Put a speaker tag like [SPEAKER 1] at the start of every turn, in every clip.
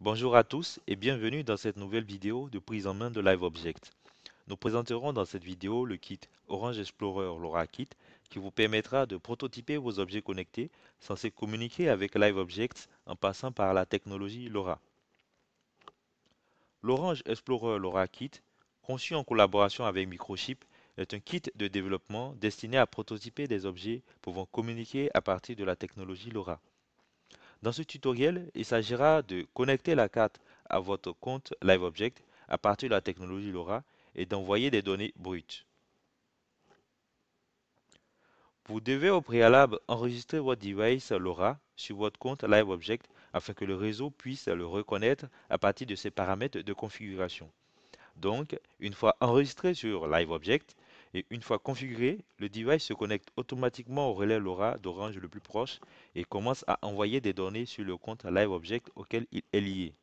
[SPEAKER 1] Bonjour à tous et bienvenue dans cette nouvelle vidéo de prise en main de LiveObject. Nous présenterons dans cette vidéo le kit Orange Explorer LoRa Kit qui vous permettra de prototyper vos objets connectés censés communiquer avec LiveObject en passant par la technologie LoRa. L'Orange Explorer LoRa Kit, conçu en collaboration avec Microchip, est un kit de développement destiné à prototyper des objets pouvant communiquer à partir de la technologie LoRa. Dans ce tutoriel, il s'agira de connecter la carte à votre compte LiveObject à partir de la technologie LoRa et d'envoyer des données brutes. Vous devez au préalable enregistrer votre device LoRa sur votre compte LiveObject afin que le réseau puisse le reconnaître à partir de ses paramètres de configuration. Donc, une fois enregistré sur LiveObject, et une fois configuré, le device se connecte automatiquement au relais LoRa d'Orange le plus proche et commence à envoyer des données sur le compte LiveObject auquel il est lié.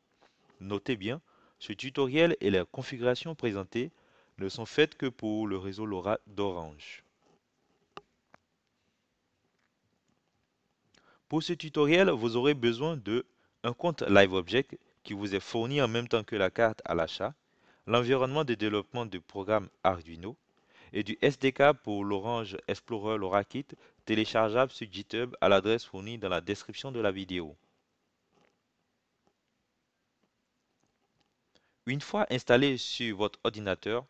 [SPEAKER 1] Notez bien, ce tutoriel et la configuration présentée ne sont faites que pour le réseau LoRa d'Orange. Pour ce tutoriel, vous aurez besoin de un compte LiveObject qui vous est fourni en même temps que la carte à l'achat, l'environnement de développement du programme Arduino, et du SDK pour l'Orange Explorer LoRa Kit téléchargeable sur GitHub à l'adresse fournie dans la description de la vidéo. Une fois installé sur votre ordinateur,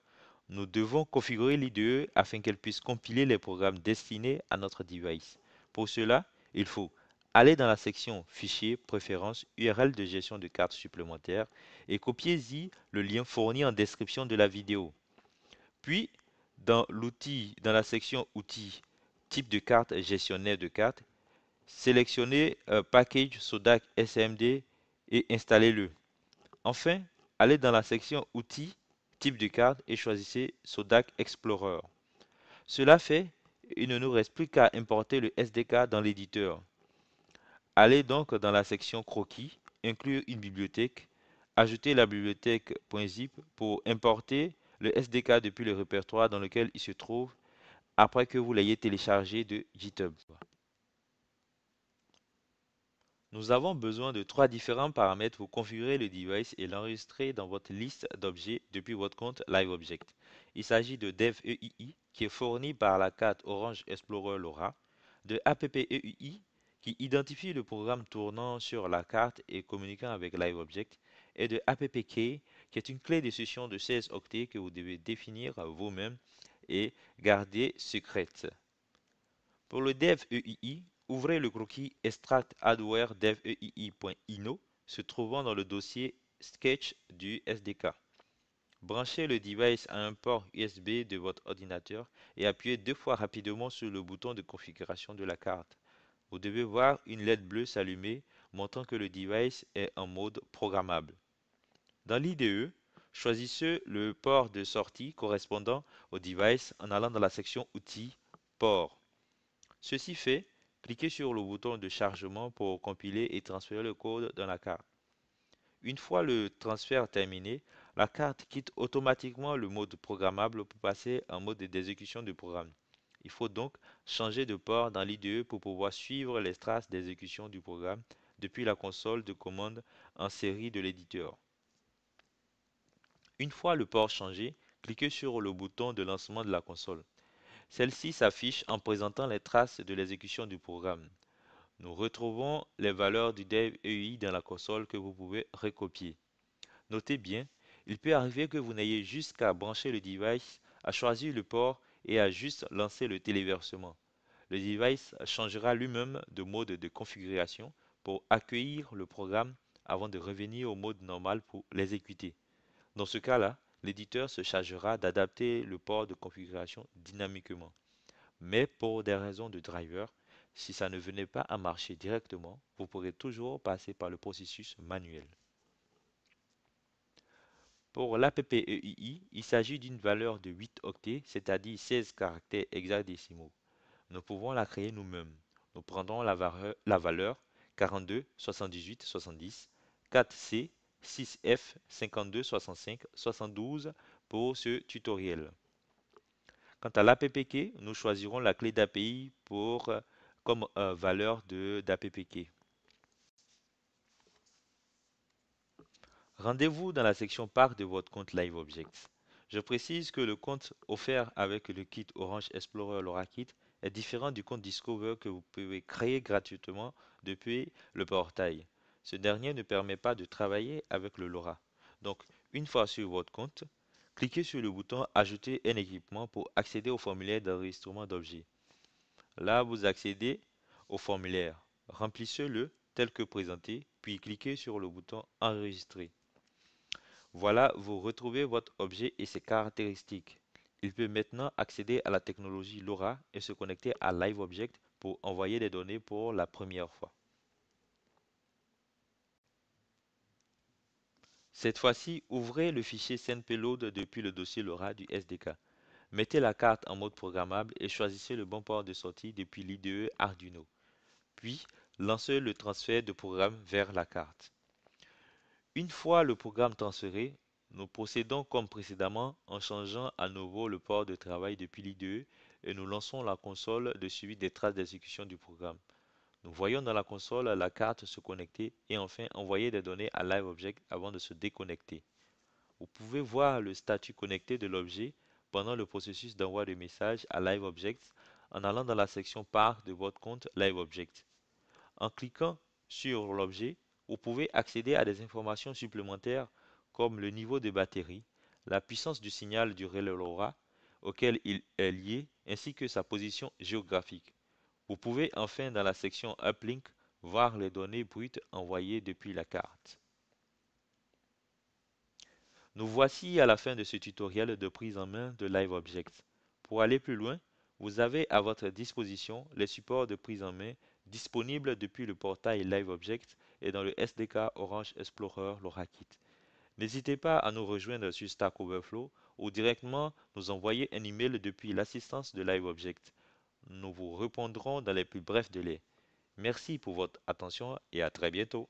[SPEAKER 1] nous devons configurer l'IDE afin qu'elle puisse compiler les programmes destinés à notre device. Pour cela, il faut aller dans la section Fichier, Préférences, URL de gestion de cartes supplémentaires et copier y le lien fourni en description de la vidéo. Puis, dans l'outil, dans la section outils, type de carte, gestionnaire de carte, sélectionnez package SODAC SMD et installez-le. Enfin, allez dans la section outils, type de carte et choisissez SODAC Explorer. Cela fait, il ne nous reste plus qu'à importer le SDK dans l'éditeur. Allez donc dans la section croquis, inclure une bibliothèque, ajoutez la bibliothèque .zip pour importer le SDK depuis le répertoire dans lequel il se trouve après que vous l'ayez téléchargé de GitHub. Nous avons besoin de trois différents paramètres pour configurer le device et l'enregistrer dans votre liste d'objets depuis votre compte LiveObject. Il s'agit de DevEUI qui est fourni par la carte Orange Explorer LoRa, de AppEUI qui identifie le programme tournant sur la carte et communiquant avec LiveObject, et de AppK qui est une clé de session de 16 octets que vous devez définir vous-même et garder secrète. Pour le dev EII, ouvrez le croquis extract e se trouvant dans le dossier sketch du SDK. Branchez le device à un port USB de votre ordinateur et appuyez deux fois rapidement sur le bouton de configuration de la carte. Vous devez voir une LED bleue s'allumer montrant que le device est en mode programmable. Dans l'IDE, choisissez le port de sortie correspondant au device en allant dans la section Outils, Port. Ceci fait, cliquez sur le bouton de chargement pour compiler et transférer le code dans la carte. Une fois le transfert terminé, la carte quitte automatiquement le mode programmable pour passer en mode d'exécution du programme. Il faut donc changer de port dans l'IDE pour pouvoir suivre les traces d'exécution du programme depuis la console de commande en série de l'éditeur. Une fois le port changé, cliquez sur le bouton de lancement de la console. Celle-ci s'affiche en présentant les traces de l'exécution du programme. Nous retrouvons les valeurs du dev EUI dans la console que vous pouvez recopier. Notez bien, il peut arriver que vous n'ayez jusqu'à brancher le device, à choisir le port et à juste lancer le téléversement. Le device changera lui-même de mode de configuration pour accueillir le programme avant de revenir au mode normal pour l'exécuter. Dans ce cas-là, l'éditeur se chargera d'adapter le port de configuration dynamiquement. Mais pour des raisons de driver, si ça ne venait pas à marcher directement, vous pourrez toujours passer par le processus manuel. Pour l'APPEII, il s'agit d'une valeur de 8 octets, c'est-à-dire 16 caractères hexadécimaux. Nous pouvons la créer nous-mêmes. Nous prendrons la valeur, la valeur 42, 78, 70, 4C, 6 f 65 72 pour ce tutoriel. Quant à l'APPK, nous choisirons la clé d'API pour euh, comme euh, valeur valeur d'APPK. Rendez-vous dans la section Parc de votre compte Objects. Je précise que le compte offert avec le kit Orange Explorer LoraKit est différent du compte Discover que vous pouvez créer gratuitement depuis le portail. Ce dernier ne permet pas de travailler avec le LoRa. Donc, une fois sur votre compte, cliquez sur le bouton Ajouter un équipement pour accéder au formulaire d'enregistrement d'objets. Là, vous accédez au formulaire. Remplissez-le tel que présenté, puis cliquez sur le bouton Enregistrer. Voilà, vous retrouvez votre objet et ses caractéristiques. Il peut maintenant accéder à la technologie LoRa et se connecter à LiveObject pour envoyer des données pour la première fois. Cette fois-ci, ouvrez le fichier SendPayload depuis le dossier LoRa du SDK. Mettez la carte en mode programmable et choisissez le bon port de sortie depuis l'IDE Arduino. Puis, lancez le transfert de programme vers la carte. Une fois le programme transféré, nous procédons comme précédemment en changeant à nouveau le port de travail depuis l'IDE et nous lançons la console de suivi des traces d'exécution du programme. Nous voyons dans la console la carte se connecter et enfin envoyer des données à LiveObject avant de se déconnecter. Vous pouvez voir le statut connecté de l'objet pendant le processus d'envoi de messages à LiveObject en allant dans la section Part de votre compte LiveObject. En cliquant sur l'objet, vous pouvez accéder à des informations supplémentaires comme le niveau de batterie, la puissance du signal du relais LoRa auquel il est lié ainsi que sa position géographique. Vous pouvez enfin dans la section Uplink voir les données brutes envoyées depuis la carte. Nous voici à la fin de ce tutoriel de prise en main de LiveObject. Pour aller plus loin, vous avez à votre disposition les supports de prise en main disponibles depuis le portail LiveObject et dans le SDK Orange Explorer LoRaKit. N'hésitez pas à nous rejoindre sur Stack Overflow ou directement nous envoyer un email depuis l'assistance de LiveObject. Nous vous répondrons dans les plus brefs délais. Merci pour votre attention et à très bientôt.